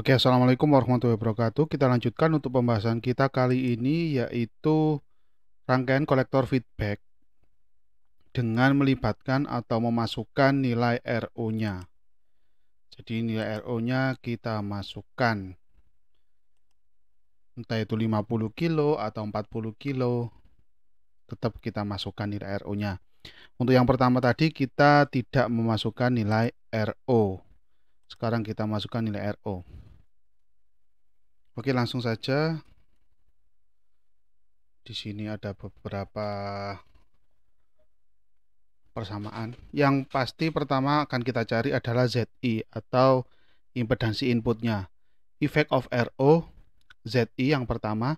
Oke, Assalamualaikum warahmatullahi wabarakatuh. Kita lanjutkan untuk pembahasan kita kali ini yaitu rangkaian kolektor feedback dengan melibatkan atau memasukkan nilai RO-nya. Jadi nilai RO-nya kita masukkan entah itu 50 kilo atau 40 kilo tetap kita masukkan nilai RO-nya. Untuk yang pertama tadi kita tidak memasukkan nilai RO. Sekarang kita masukkan nilai RO. Oke, langsung saja. Di sini ada beberapa persamaan. Yang pasti pertama akan kita cari adalah ZI atau impedansi inputnya. Effect of RO ZI yang pertama,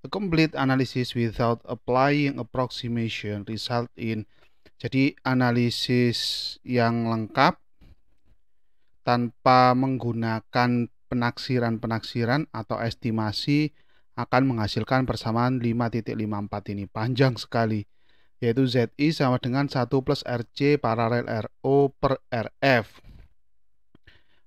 a complete analysis without applying approximation result in jadi analisis yang lengkap tanpa menggunakan penaksiran-penaksiran atau estimasi akan menghasilkan persamaan 5.54 ini panjang sekali yaitu ZI sama dengan 1 plus RC paralel RO per RF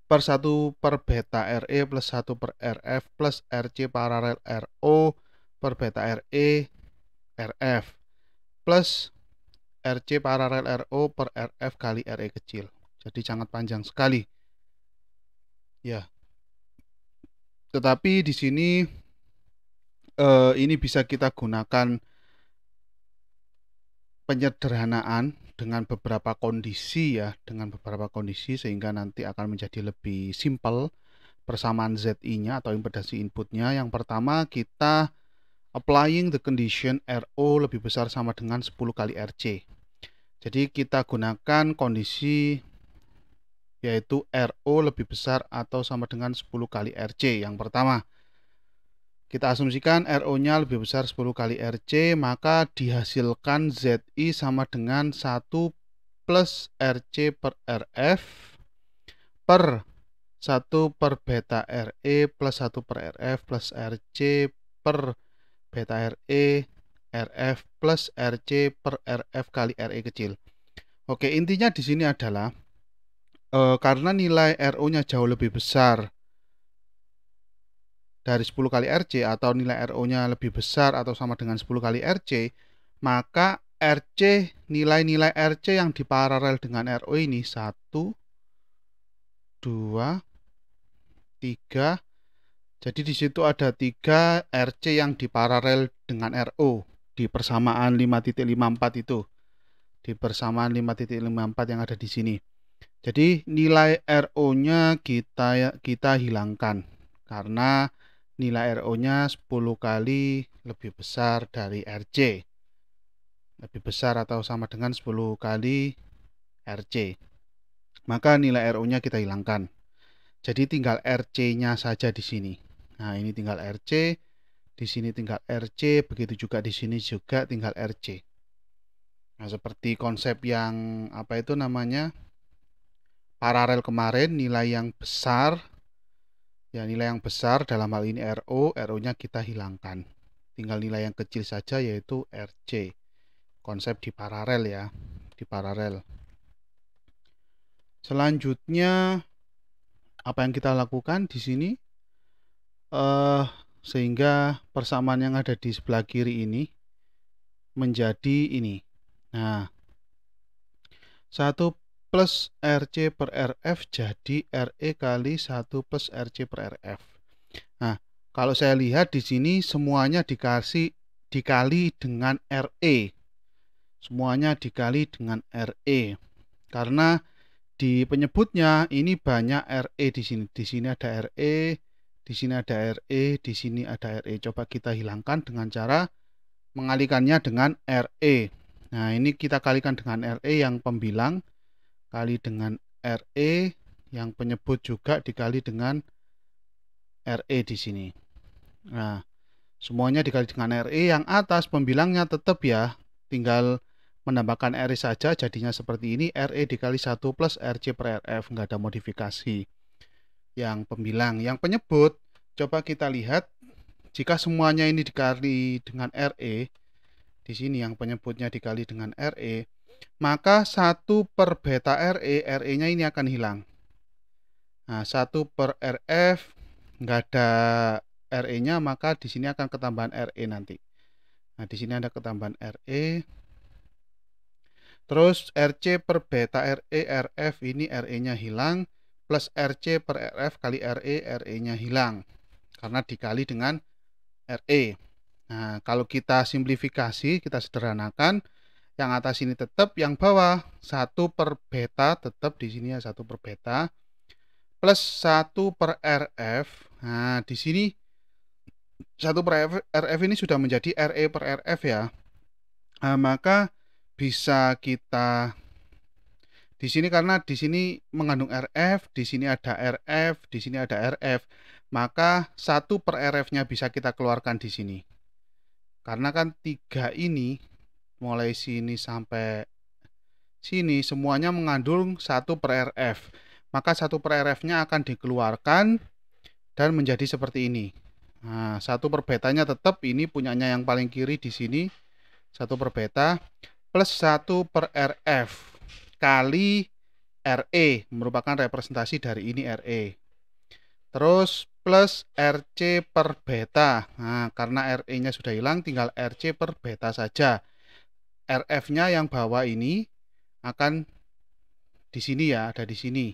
per 1 per beta RE plus 1 per RF plus RC paralel RO per beta RE RF plus RC paralel RO per RF kali RE kecil jadi sangat panjang sekali ya tetapi di sini eh, ini bisa kita gunakan penyederhanaan dengan beberapa kondisi ya, dengan beberapa kondisi sehingga nanti akan menjadi lebih simpel persamaan ZI-nya atau impedansi inputnya. Yang pertama kita applying the condition RO lebih besar sama dengan 10 kali RC. Jadi kita gunakan kondisi yaitu RO lebih besar atau sama dengan 10 kali RC. Yang pertama, kita asumsikan RO-nya lebih besar 10 kali RC, maka dihasilkan ZI sama dengan 1 plus RC per RF per 1 per beta RE plus 1 per RF plus RC per beta RE RF plus RC per RF kali RE kecil. Oke, intinya di sini adalah e, karena nilai RO-nya jauh lebih besar dari 10 kali RC atau nilai RO-nya lebih besar atau sama dengan 10 kali RC, maka RC nilai-nilai RC yang diparalel dengan RO ini 1 2 3. Jadi di situ ada 3 RC yang diparalel dengan RO di persamaan 5.54 itu. Di persamaan 5.54 yang ada di sini. Jadi nilai RO-nya kita ya, kita hilangkan karena nilai RO-nya 10 kali lebih besar dari RC. Lebih besar atau sama dengan 10 kali RC. Maka nilai RO-nya kita hilangkan. Jadi tinggal RC-nya saja di sini. Nah, ini tinggal RC, di sini tinggal RC, begitu juga di sini juga tinggal RC. Nah, seperti konsep yang apa itu namanya? paralel kemarin nilai yang besar ya nilai yang besar dalam hal ini RO RO-nya kita hilangkan tinggal nilai yang kecil saja yaitu RC konsep di paralel ya di paralel selanjutnya apa yang kita lakukan di sini eh, sehingga persamaan yang ada di sebelah kiri ini menjadi ini nah satu plus RC per RF jadi RE kali 1 plus RC per RF. Nah, kalau saya lihat di sini semuanya dikasih dikali dengan RE. Semuanya dikali dengan RE. Karena di penyebutnya ini banyak RE di sini. Di sini ada RE, di sini ada RE, di sini ada RE. Coba kita hilangkan dengan cara mengalikannya dengan RE. Nah, ini kita kalikan dengan RE yang pembilang kali dengan RE yang penyebut juga dikali dengan RE di sini. Nah, semuanya dikali dengan RE yang atas pembilangnya tetap ya, tinggal menambahkan RE saja jadinya seperti ini RE dikali 1 plus RC per RF nggak ada modifikasi yang pembilang yang penyebut coba kita lihat jika semuanya ini dikali dengan RE di sini yang penyebutnya dikali dengan RE maka 1 per beta RE, RE-nya ini akan hilang. Nah, 1 per RF, nggak ada RE-nya, maka di sini akan ketambahan RE nanti. Nah, di sini ada ketambahan RE. Terus RC per beta RE, RF, ini RE-nya hilang, plus RC per RF kali RE, RE-nya hilang. Karena dikali dengan RE. Nah, kalau kita simplifikasi, kita sederhanakan, yang atas ini tetap yang bawah satu per beta tetap di sini ya satu per beta plus satu per RF nah di sini satu per RF, RF ini sudah menjadi RE per RF ya nah, maka bisa kita di sini karena di sini mengandung RF, di sini ada RF, di sini ada RF, maka satu per RF-nya bisa kita keluarkan di sini. Karena kan tiga ini mulai sini sampai sini semuanya mengandung satu per RF. Maka satu per RF-nya akan dikeluarkan dan menjadi seperti ini. Nah, satu per betanya tetap ini punyanya yang paling kiri di sini. satu per beta plus satu per RF kali RE merupakan representasi dari ini RE. Terus plus RC per beta. Nah, karena RE-nya sudah hilang tinggal RC per beta saja RF-nya yang bawah ini akan di sini ya, ada di sini.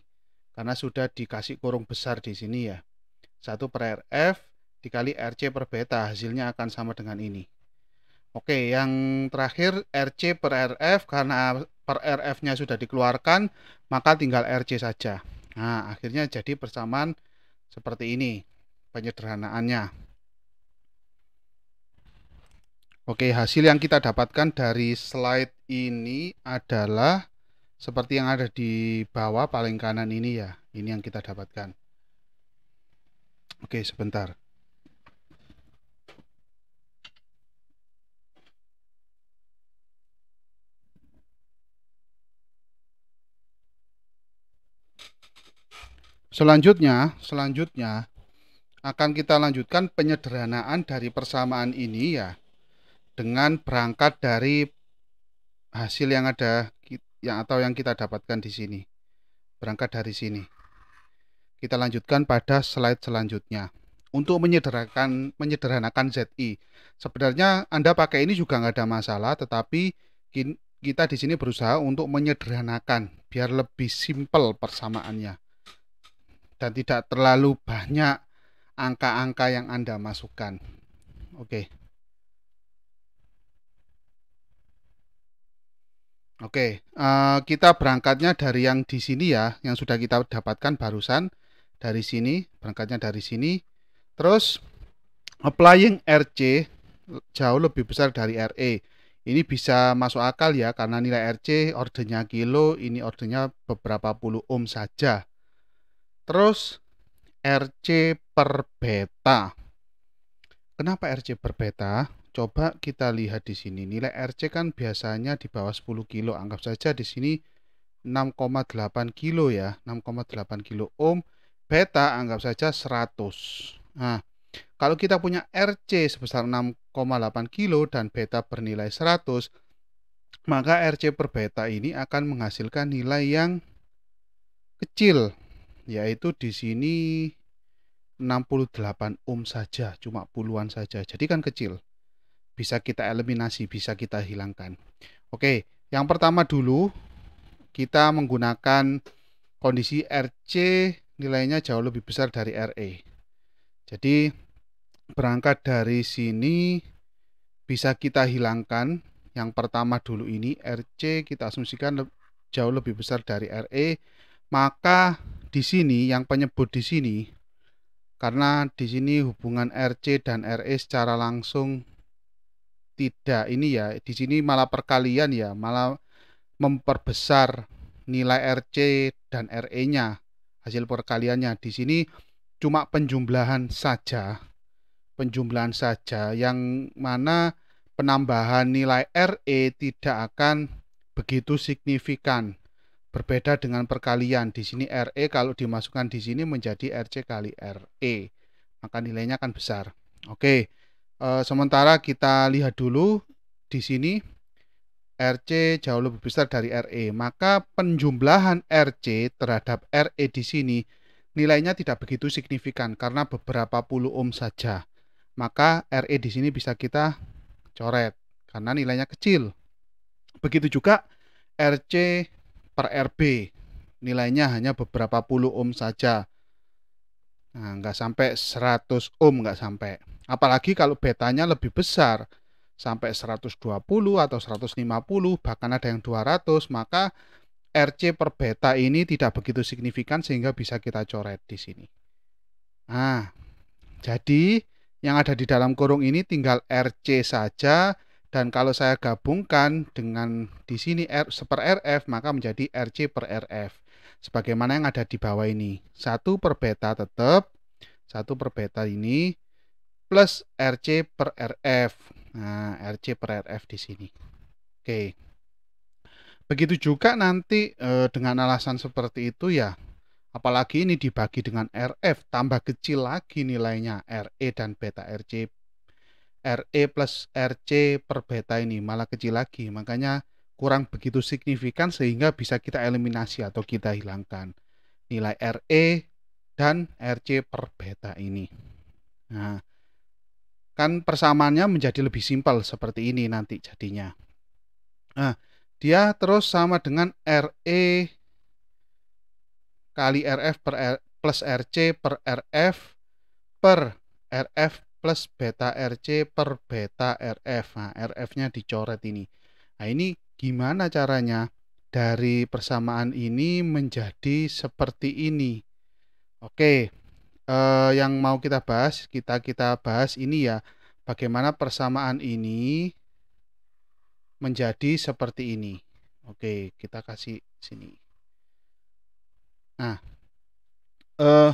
Karena sudah dikasih kurung besar di sini ya. 1 per RF dikali RC per beta, hasilnya akan sama dengan ini. Oke, yang terakhir RC per RF karena per RF-nya sudah dikeluarkan, maka tinggal RC saja. Nah, akhirnya jadi persamaan seperti ini penyederhanaannya. Oke, hasil yang kita dapatkan dari slide ini adalah seperti yang ada di bawah paling kanan ini ya. Ini yang kita dapatkan. Oke, sebentar. Selanjutnya, selanjutnya akan kita lanjutkan penyederhanaan dari persamaan ini ya dengan berangkat dari hasil yang ada yang atau yang kita dapatkan di sini. Berangkat dari sini. Kita lanjutkan pada slide selanjutnya. Untuk menyederhanakan menyederhanakan ZI. Sebenarnya Anda pakai ini juga nggak ada masalah, tetapi kita di sini berusaha untuk menyederhanakan biar lebih simpel persamaannya dan tidak terlalu banyak angka-angka yang Anda masukkan. Oke. Okay. Oke, uh, kita berangkatnya dari yang di sini ya, yang sudah kita dapatkan barusan dari sini, berangkatnya dari sini. Terus applying RC jauh lebih besar dari RE. Ini bisa masuk akal ya karena nilai RC ordernya kilo, ini ordernya beberapa puluh ohm saja. Terus RC per beta. Kenapa RC per beta? Coba kita lihat di sini. Nilai RC kan biasanya di bawah 10 kilo. Anggap saja di sini 6,8 kilo ya. 6,8 kilo ohm. Beta anggap saja 100. Nah, kalau kita punya RC sebesar 6,8 kilo dan beta bernilai 100, maka RC per beta ini akan menghasilkan nilai yang kecil, yaitu di sini 68 ohm saja, cuma puluhan saja. Jadi kan kecil bisa kita eliminasi, bisa kita hilangkan. Oke, yang pertama dulu kita menggunakan kondisi RC nilainya jauh lebih besar dari RE. Jadi berangkat dari sini bisa kita hilangkan yang pertama dulu ini RC kita asumsikan jauh lebih besar dari RE, maka di sini yang penyebut di sini karena di sini hubungan RC dan RE secara langsung tidak ini ya di sini malah perkalian ya malah memperbesar nilai RC dan RE-nya hasil perkaliannya di sini cuma penjumlahan saja penjumlahan saja yang mana penambahan nilai RE tidak akan begitu signifikan berbeda dengan perkalian di sini RE kalau dimasukkan di sini menjadi RC kali RE maka nilainya akan besar oke E, sementara kita lihat dulu di sini RC jauh lebih besar dari RE, maka penjumlahan RC terhadap RE di sini nilainya tidak begitu signifikan karena beberapa puluh ohm saja. Maka RE di sini bisa kita coret karena nilainya kecil. Begitu juga RC per RB, nilainya hanya beberapa puluh ohm saja. Nah, nggak sampai 100 ohm, nggak sampai. Apalagi kalau betanya lebih besar, sampai 120 atau 150, bahkan ada yang 200, maka RC per beta ini tidak begitu signifikan sehingga bisa kita coret di sini. Nah, jadi yang ada di dalam kurung ini tinggal RC saja, dan kalau saya gabungkan dengan di sini R, per RF, maka menjadi RC per RF sebagaimana yang ada di bawah ini. 1 per beta tetap, 1 per beta ini, plus RC per RF. Nah, RC per RF di sini. Oke. Begitu juga nanti eh, dengan alasan seperti itu ya, apalagi ini dibagi dengan RF, tambah kecil lagi nilainya RE dan beta RC. RE plus RC per beta ini malah kecil lagi, makanya kurang begitu signifikan sehingga bisa kita eliminasi atau kita hilangkan nilai RE dan RC per beta ini. Nah, kan persamaannya menjadi lebih simpel seperti ini nanti jadinya. Nah, dia terus sama dengan RE kali RF per R, plus RC per RF per RF plus beta RC per beta RF. Nah, RF-nya dicoret ini. Nah, ini gimana caranya dari persamaan ini menjadi seperti ini. Oke, eh, yang mau kita bahas, kita kita bahas ini ya, bagaimana persamaan ini menjadi seperti ini. Oke, kita kasih sini. Nah, eh,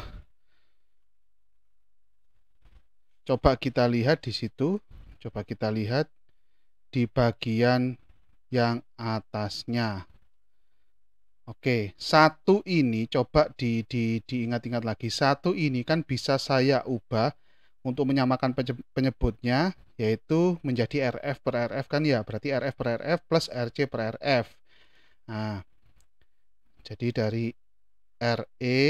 coba kita lihat di situ, coba kita lihat di bagian yang atasnya. Oke, satu ini coba di, di, diingat-ingat lagi. Satu ini kan bisa saya ubah untuk menyamakan penyebutnya, yaitu menjadi RF per RF kan ya. Berarti RF per RF plus RC per RF. Nah, jadi dari RE,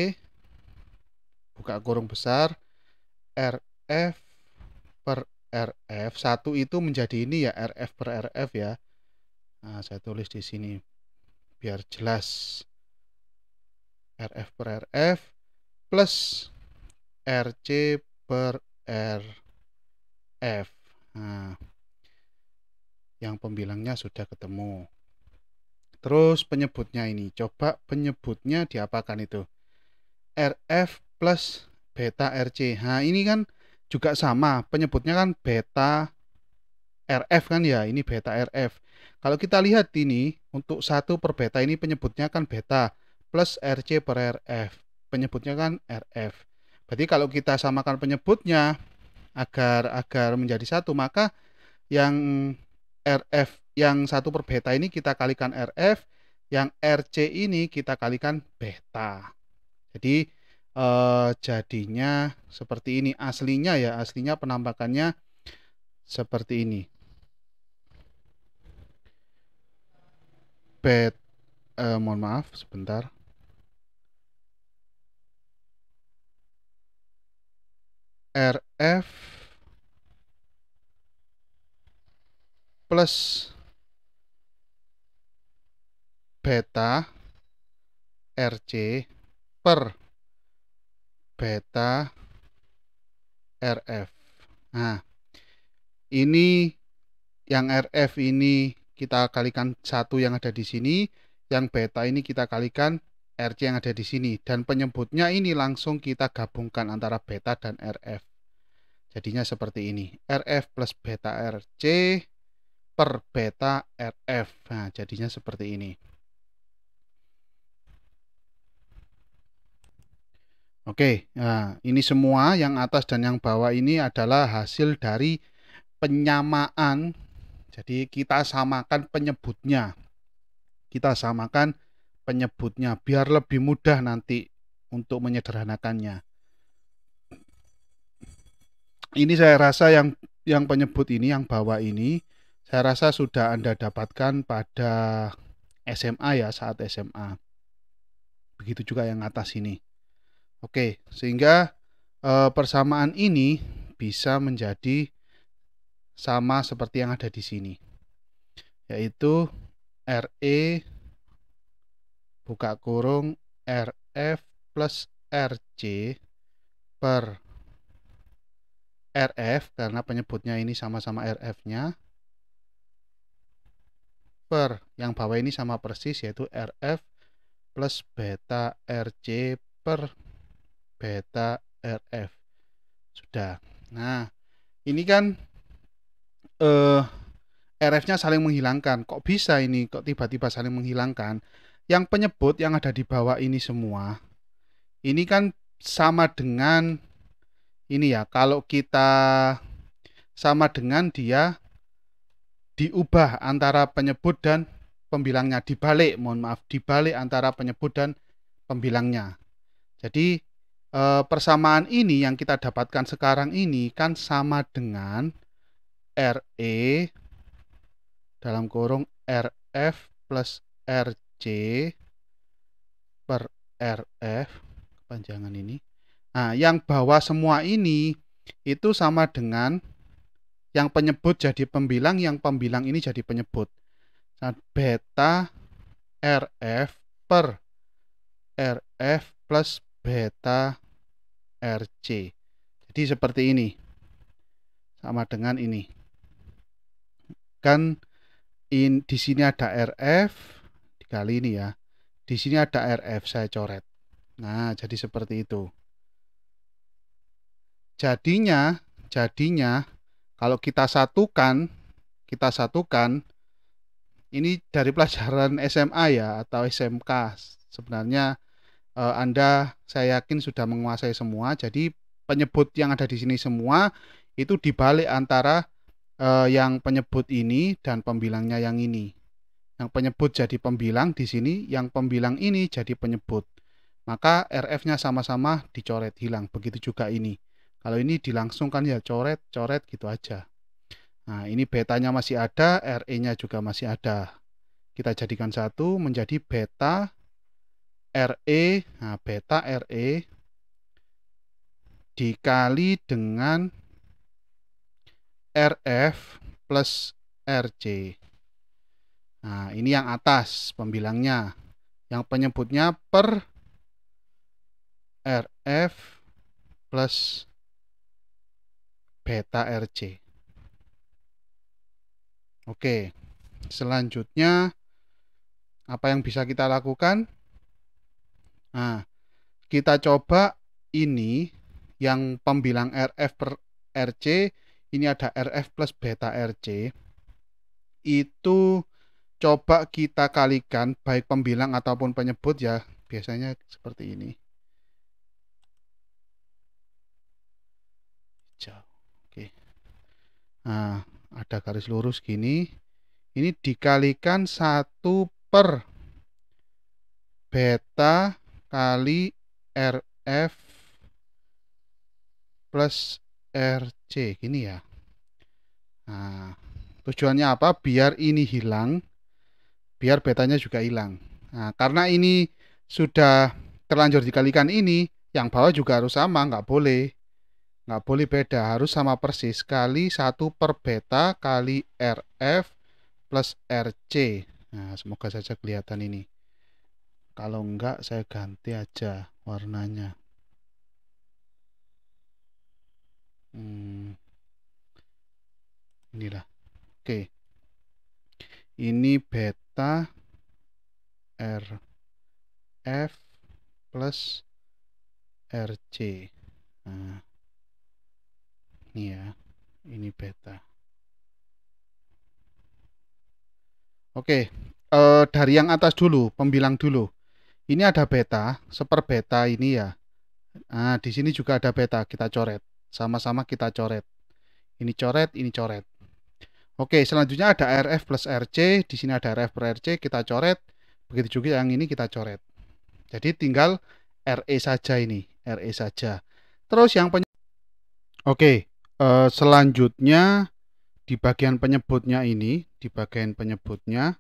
buka kurung besar, RF per RF. Satu itu menjadi ini ya, RF per RF ya. Nah, saya tulis di sini biar jelas. RF per RF plus RC per RF. Nah, yang pembilangnya sudah ketemu. Terus penyebutnya ini, coba penyebutnya diapakan itu? RF plus beta RC. Nah, ini kan juga sama, penyebutnya kan beta RF kan ya, ini beta RF. Kalau kita lihat ini, untuk satu per beta ini penyebutnya kan beta plus RC per RF. Penyebutnya kan RF. Berarti kalau kita samakan penyebutnya agar agar menjadi satu, maka yang RF yang satu per beta ini kita kalikan RF, yang RC ini kita kalikan beta. Jadi eh, jadinya seperti ini aslinya ya, aslinya penampakannya seperti ini. bed uh, eh, mohon maaf sebentar RF plus beta RC per beta RF. Nah, ini yang RF ini kita kalikan satu yang ada di sini, yang beta ini kita kalikan RC yang ada di sini dan penyebutnya ini langsung kita gabungkan antara beta dan RF. Jadinya seperti ini, RF plus beta RC per beta RF. Nah, jadinya seperti ini. Oke, nah ini semua yang atas dan yang bawah ini adalah hasil dari penyamaan jadi kita samakan penyebutnya. Kita samakan penyebutnya biar lebih mudah nanti untuk menyederhanakannya. Ini saya rasa yang yang penyebut ini yang bawah ini saya rasa sudah Anda dapatkan pada SMA ya saat SMA. Begitu juga yang atas ini. Oke, sehingga eh, persamaan ini bisa menjadi sama seperti yang ada di sini yaitu RE buka kurung RF plus RC per RF karena penyebutnya ini sama-sama RF-nya per yang bawah ini sama persis yaitu RF plus beta RC per beta RF sudah nah ini kan uh, eh, RF-nya saling menghilangkan. Kok bisa ini? Kok tiba-tiba saling menghilangkan? Yang penyebut yang ada di bawah ini semua, ini kan sama dengan ini ya. Kalau kita sama dengan dia diubah antara penyebut dan pembilangnya dibalik, mohon maaf, dibalik antara penyebut dan pembilangnya. Jadi eh, persamaan ini yang kita dapatkan sekarang ini kan sama dengan RE dalam kurung RF plus RC per RF kepanjangan ini. Nah, yang bawah semua ini itu sama dengan yang penyebut jadi pembilang, yang pembilang ini jadi penyebut. Nah, beta RF per RF plus beta RC. Jadi seperti ini. Sama dengan ini kan in di sini ada RF dikali ini ya. Di sini ada RF saya coret. Nah, jadi seperti itu. Jadinya, jadinya kalau kita satukan, kita satukan ini dari pelajaran SMA ya atau SMK. Sebenarnya eh, Anda saya yakin sudah menguasai semua. Jadi penyebut yang ada di sini semua itu dibalik antara eh, yang penyebut ini dan pembilangnya yang ini. Yang penyebut jadi pembilang di sini, yang pembilang ini jadi penyebut. Maka RF-nya sama-sama dicoret hilang. Begitu juga ini. Kalau ini dilangsungkan ya coret, coret gitu aja. Nah, ini betanya masih ada, RE-nya juga masih ada. Kita jadikan satu menjadi beta RE, nah beta RE dikali dengan RF plus RC. Nah, ini yang atas pembilangnya. Yang penyebutnya per RF plus beta RC. Oke, selanjutnya apa yang bisa kita lakukan? Nah, kita coba ini yang pembilang RF per RC ini ada RF plus beta RC itu coba kita kalikan baik pembilang ataupun penyebut ya biasanya seperti ini jauh oke nah ada garis lurus gini ini dikalikan 1 per beta kali RF plus RC gini ya nah, tujuannya apa biar ini hilang biar betanya juga hilang nah, karena ini sudah terlanjur dikalikan ini yang bawah juga harus sama nggak boleh nggak boleh beda harus sama persis kali satu per beta kali RF plus RC nah semoga saja kelihatan ini kalau enggak saya ganti aja warnanya hmm, inilah oke okay. ini beta r f plus rc nah, ini ya ini beta Oke, okay, Uh, eh, dari yang atas dulu, pembilang dulu. Ini ada beta, seper beta ini ya. Nah, di sini juga ada beta, kita coret. Sama-sama kita coret. Ini coret, ini coret. Oke, selanjutnya ada RF plus RC. Di sini ada RF per RC, kita coret. Begitu juga yang ini kita coret. Jadi tinggal RE saja ini, RE saja. Terus yang penye... Oke, eh, selanjutnya di bagian penyebutnya ini, di bagian penyebutnya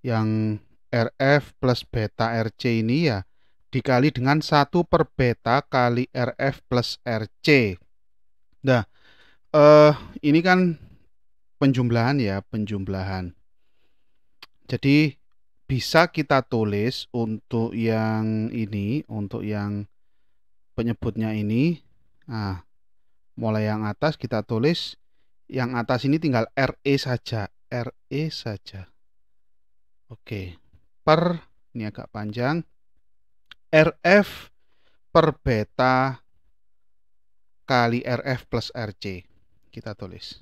yang RF plus beta RC ini ya, dikali dengan 1 per beta kali RF plus RC. Nah, eh, ini kan penjumlahan ya, penjumlahan. Jadi bisa kita tulis untuk yang ini, untuk yang penyebutnya ini. Nah, mulai yang atas kita tulis yang atas ini tinggal RE saja, RE saja. Oke. Per ini agak panjang RF per beta kali RF plus RC. Kita tulis.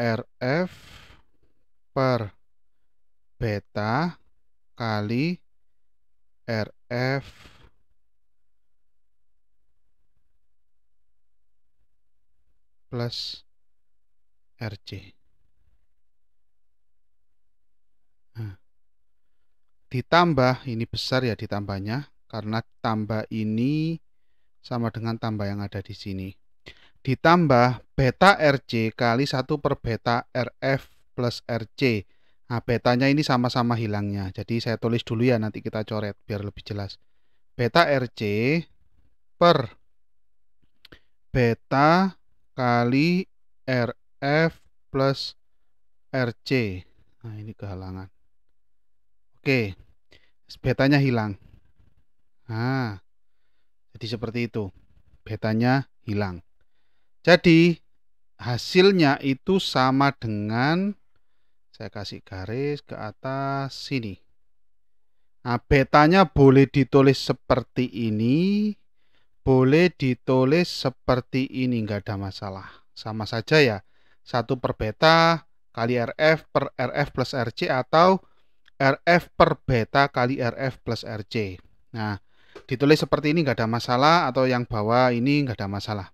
RF per beta kali RF plus RC. ditambah ini besar ya ditambahnya karena tambah ini sama dengan tambah yang ada di sini ditambah beta RC kali satu per beta RF plus RC nah betanya ini sama-sama hilangnya jadi saya tulis dulu ya nanti kita coret biar lebih jelas beta RC per beta kali RF plus RC nah ini kehalangan Oke, betanya hilang. Nah, jadi seperti itu. Betanya hilang. Jadi hasilnya itu sama dengan saya kasih garis ke atas sini. Nah, betanya boleh ditulis seperti ini, boleh ditulis seperti ini, nggak ada masalah. Sama saja ya, Satu per beta kali RF per RF plus RC atau RF per beta kali RF plus RC. Nah, ditulis seperti ini nggak ada masalah atau yang bawah ini nggak ada masalah.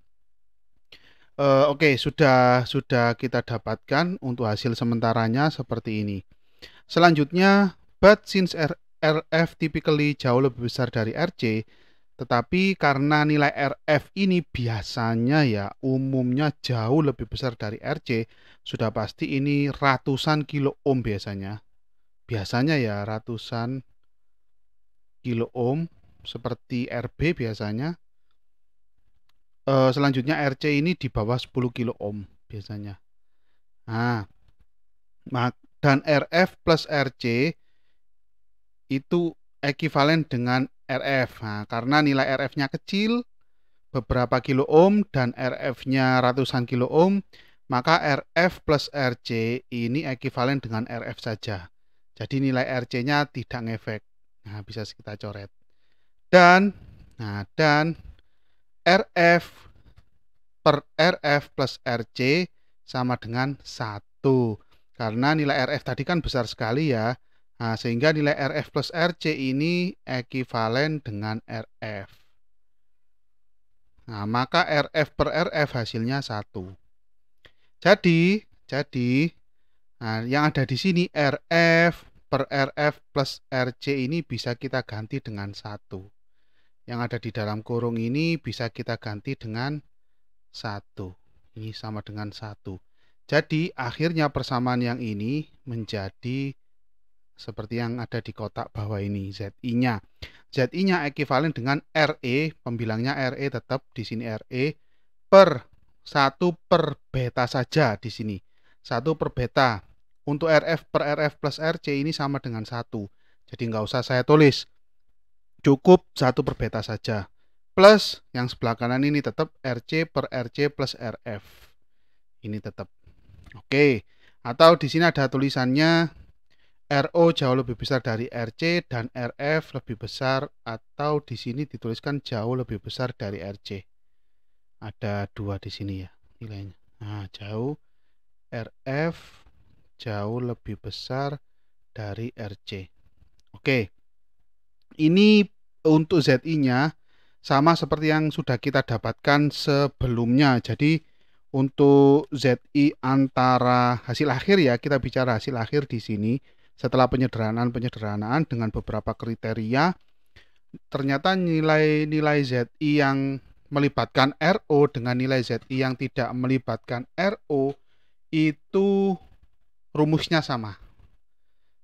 Uh, Oke, okay, sudah sudah kita dapatkan untuk hasil sementaranya seperti ini. Selanjutnya, but since R RF typically jauh lebih besar dari RC, tetapi karena nilai RF ini biasanya ya umumnya jauh lebih besar dari RC, sudah pasti ini ratusan kilo ohm biasanya biasanya ya ratusan kilo ohm seperti RB biasanya. E, selanjutnya RC ini di bawah 10 kilo ohm biasanya. Nah, dan RF plus RC itu ekivalen dengan RF. Nah, karena nilai RF-nya kecil, beberapa kilo ohm dan RF-nya ratusan kilo ohm, maka RF plus RC ini ekivalen dengan RF saja. Jadi nilai RC-nya tidak ngefek. Nah, bisa kita coret. Dan nah dan RF per RF plus RC sama dengan 1. Karena nilai RF tadi kan besar sekali ya. Nah, sehingga nilai RF plus RC ini ekivalen dengan RF. Nah, maka RF per RF hasilnya 1. Jadi, jadi nah, yang ada di sini RF per RF plus RC ini bisa kita ganti dengan satu. Yang ada di dalam kurung ini bisa kita ganti dengan satu. Ini sama dengan satu. Jadi akhirnya persamaan yang ini menjadi seperti yang ada di kotak bawah ini ZI-nya. ZI-nya ekuivalen dengan RE, pembilangnya RE tetap di sini RE per 1 per beta saja di sini. 1 per beta untuk RF per RF plus RC ini sama dengan satu. Jadi nggak usah saya tulis. Cukup satu per beta saja. Plus yang sebelah kanan ini tetap RC per RC plus RF. Ini tetap. Oke. Atau di sini ada tulisannya RO jauh lebih besar dari RC dan RF lebih besar atau di sini dituliskan jauh lebih besar dari RC. Ada dua di sini ya nilainya. Nah, jauh RF jauh lebih besar dari RC. Oke. Ini untuk ZI-nya sama seperti yang sudah kita dapatkan sebelumnya. Jadi untuk ZI antara hasil akhir ya, kita bicara hasil akhir di sini setelah penyederhanaan-penyederhanaan dengan beberapa kriteria ternyata nilai-nilai ZI yang melibatkan RO dengan nilai ZI yang tidak melibatkan RO itu rumusnya sama.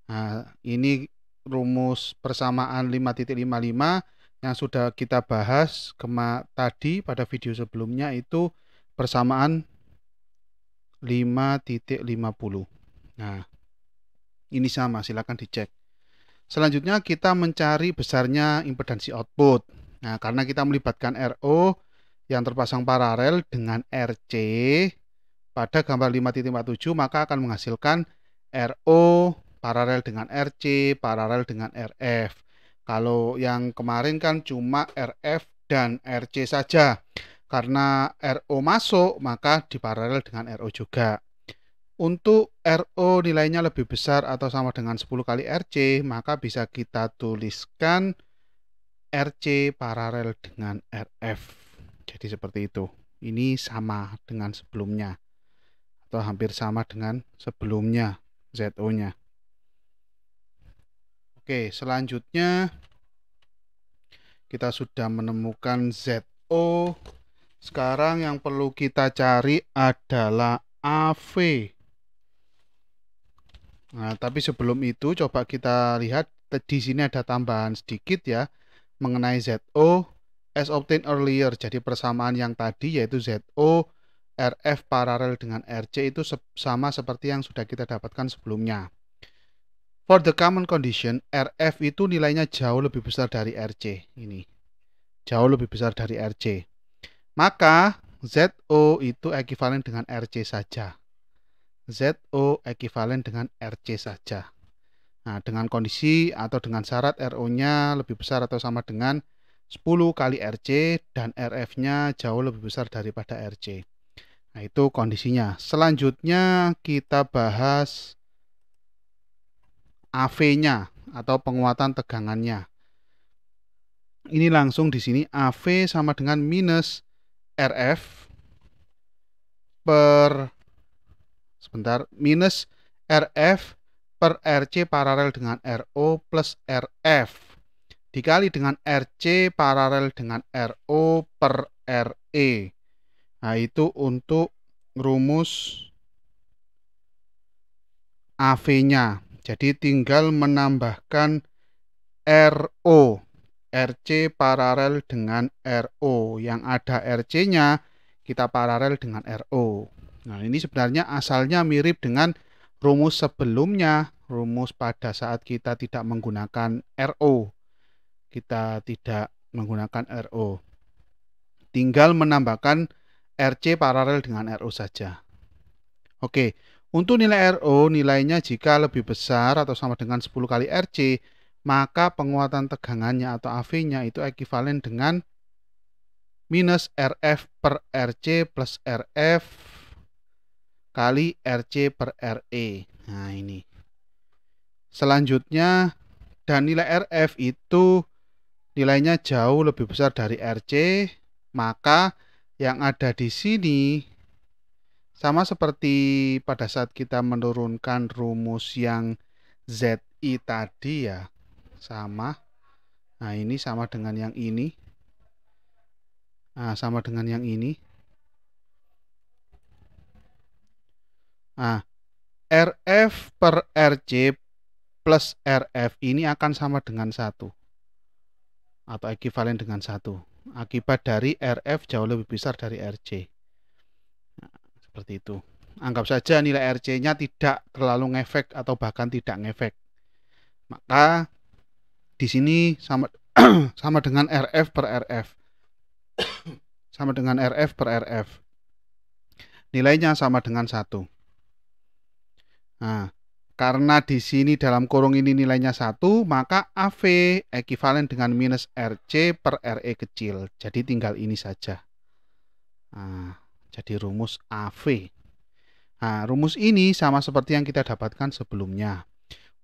Nah, ini rumus persamaan 5.55 yang sudah kita bahas kema tadi pada video sebelumnya itu persamaan 5.50. Nah, ini sama, silakan dicek. Selanjutnya kita mencari besarnya impedansi output. Nah, karena kita melibatkan RO yang terpasang paralel dengan RC, pada gambar 5.47 maka akan menghasilkan RO paralel dengan RC paralel dengan RF. Kalau yang kemarin kan cuma RF dan RC saja. Karena RO masuk maka diparalel dengan RO juga. Untuk RO nilainya lebih besar atau sama dengan 10 kali RC, maka bisa kita tuliskan RC paralel dengan RF. Jadi seperti itu. Ini sama dengan sebelumnya atau hampir sama dengan sebelumnya ZO nya Oke selanjutnya kita sudah menemukan ZO sekarang yang perlu kita cari adalah AV Nah, tapi sebelum itu coba kita lihat di sini ada tambahan sedikit ya mengenai ZO as obtained earlier. Jadi persamaan yang tadi yaitu ZO RF paralel dengan RC itu sama seperti yang sudah kita dapatkan sebelumnya. For the common condition, RF itu nilainya jauh lebih besar dari RC. Ini jauh lebih besar dari RC. Maka ZO itu ekuivalen dengan RC saja. ZO ekuivalen dengan RC saja. Nah, dengan kondisi atau dengan syarat RO-nya lebih besar atau sama dengan 10 kali RC dan RF-nya jauh lebih besar daripada RC. Nah, itu kondisinya. Selanjutnya kita bahas AV-nya atau penguatan tegangannya. Ini langsung di sini AV sama dengan minus RF per sebentar minus RF per RC paralel dengan RO plus RF dikali dengan RC paralel dengan RO per RE. Nah, itu untuk rumus AV-nya. Jadi tinggal menambahkan RO. RC paralel dengan RO. Yang ada RC-nya kita paralel dengan RO. Nah, ini sebenarnya asalnya mirip dengan rumus sebelumnya, rumus pada saat kita tidak menggunakan RO. Kita tidak menggunakan RO. Tinggal menambahkan RC paralel dengan RO saja. Oke, untuk nilai RO nilainya jika lebih besar atau sama dengan 10 kali RC, maka penguatan tegangannya atau AV-nya itu ekivalen dengan minus RF per RC plus RF kali RC per RE. Nah, ini. Selanjutnya, dan nilai RF itu nilainya jauh lebih besar dari RC, maka yang ada di sini sama seperti pada saat kita menurunkan rumus yang ZI tadi ya sama nah ini sama dengan yang ini nah, sama dengan yang ini nah RF per RC plus RF ini akan sama dengan satu atau ekivalen dengan satu akibat dari RF jauh lebih besar dari RC. Nah, seperti itu. Anggap saja nilai RC-nya tidak terlalu ngefek atau bahkan tidak ngefek. Maka di sini sama sama dengan RF per RF. sama dengan RF per RF. Nilainya sama dengan satu. Nah, karena di sini dalam kurung ini nilainya satu, maka AV ekivalen dengan minus RC per RE kecil. Jadi tinggal ini saja. Nah, jadi rumus AV. Nah, rumus ini sama seperti yang kita dapatkan sebelumnya.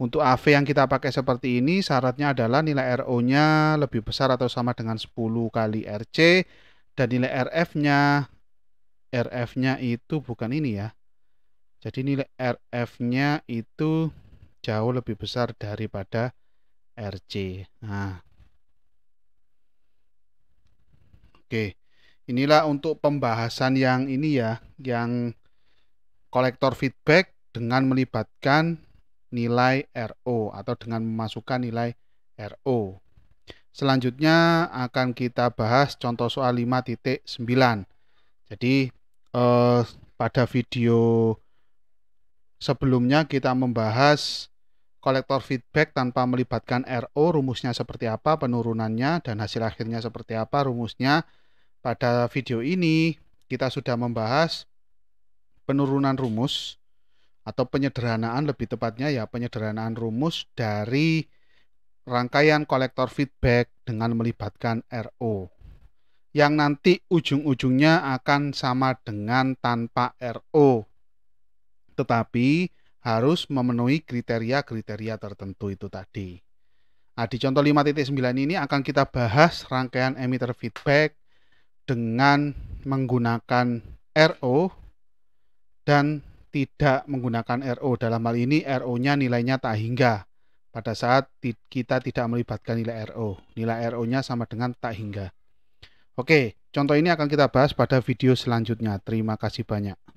Untuk AV yang kita pakai seperti ini, syaratnya adalah nilai RO-nya lebih besar atau sama dengan 10 kali RC, dan nilai RF-nya, RF-nya itu bukan ini ya, jadi nilai RF-nya itu jauh lebih besar daripada RC. Nah. Oke. Inilah untuk pembahasan yang ini ya, yang kolektor feedback dengan melibatkan nilai RO atau dengan memasukkan nilai RO. Selanjutnya akan kita bahas contoh soal 5.9. Jadi eh, pada video Sebelumnya kita membahas kolektor feedback tanpa melibatkan RO, rumusnya seperti apa, penurunannya, dan hasil akhirnya seperti apa, rumusnya. Pada video ini kita sudah membahas penurunan rumus atau penyederhanaan lebih tepatnya ya penyederhanaan rumus dari rangkaian kolektor feedback dengan melibatkan RO yang nanti ujung-ujungnya akan sama dengan tanpa RO tetapi harus memenuhi kriteria-kriteria tertentu itu tadi. Nah, di contoh 5.9 ini akan kita bahas rangkaian emitter feedback dengan menggunakan RO dan tidak menggunakan RO. Dalam hal ini RO-nya nilainya tak hingga pada saat kita tidak melibatkan nilai RO. Nilai RO-nya sama dengan tak hingga. Oke, contoh ini akan kita bahas pada video selanjutnya. Terima kasih banyak.